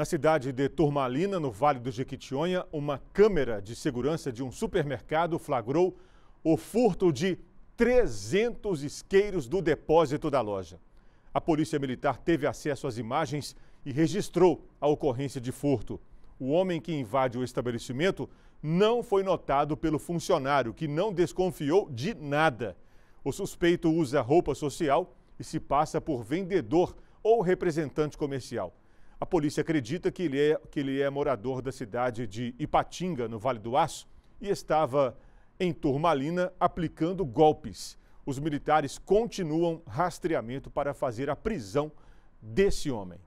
Na cidade de Turmalina, no Vale do Jequitinhonha, uma câmera de segurança de um supermercado flagrou o furto de 300 isqueiros do depósito da loja. A Polícia Militar teve acesso às imagens e registrou a ocorrência de furto. O homem que invade o estabelecimento não foi notado pelo funcionário, que não desconfiou de nada. O suspeito usa roupa social e se passa por vendedor ou representante comercial. A polícia acredita que ele, é, que ele é morador da cidade de Ipatinga, no Vale do Aço, e estava em Turmalina aplicando golpes. Os militares continuam rastreamento para fazer a prisão desse homem.